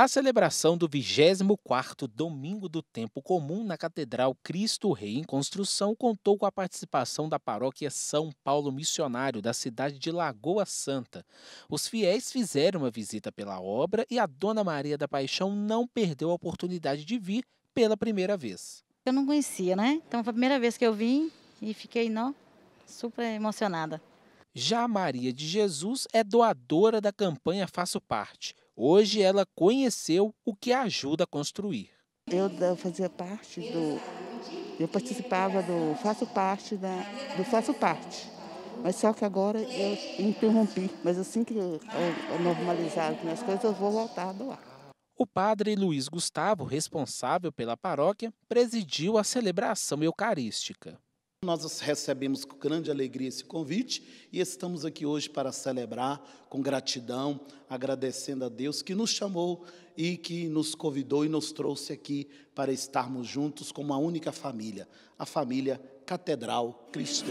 A celebração do 24º Domingo do Tempo Comum na Catedral Cristo Rei em Construção contou com a participação da paróquia São Paulo Missionário da cidade de Lagoa Santa. Os fiéis fizeram uma visita pela obra e a Dona Maria da Paixão não perdeu a oportunidade de vir pela primeira vez. Eu não conhecia, né? Então foi a primeira vez que eu vim e fiquei, não, super emocionada. Já a Maria de Jesus é doadora da campanha Faço Parte. Hoje ela conheceu o que ajuda a construir. Eu fazia parte do. Eu participava do Faço Parte da, do Faço Parte. Mas só que agora eu interrompi. Mas assim que eu, eu normalizar as coisas, eu vou voltar a doar. O padre Luiz Gustavo, responsável pela paróquia, presidiu a celebração eucarística. Nós recebemos com grande alegria esse convite e estamos aqui hoje para celebrar com gratidão, agradecendo a Deus que nos chamou e que nos convidou e nos trouxe aqui para estarmos juntos como uma única família, a família Catedral Cristo.